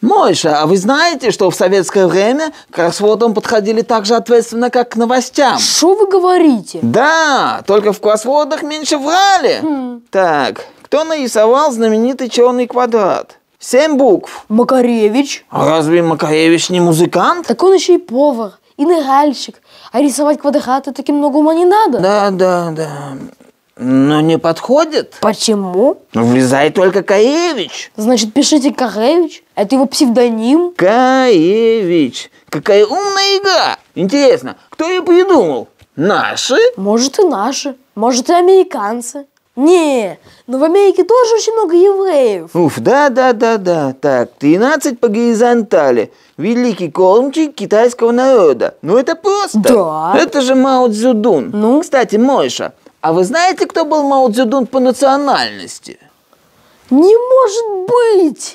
Мойша, а вы знаете, что в советское время к кроссвордам подходили так же ответственно, как к новостям? Что вы говорите? Да, только в кроссвордах меньше врали. Хм. Так, кто нарисовал знаменитый черный квадрат? Семь букв. Макаревич. А разве Макаревич не музыкант? Так он еще и повар, и ныряльщик. А рисовать квадраты таким много ума не надо. Да, да, да. Но не подходит. Почему? Ну, влезай только Каевич. Значит, пишите Каевич. Это его псевдоним. Каевич. Какая умная игра. Интересно, кто ее придумал? Наши? Может, и наши. Может, и американцы. Не, но в Америке тоже очень много евреев. Уф, да-да-да-да. Так, 13 по горизонтали. Великий кормчий китайского народа. Ну это просто. Да. Это же Мао Цзюдун. Ну? Кстати, Мойша, а вы знаете, кто был Мао Цзэдун по национальности? Не может быть!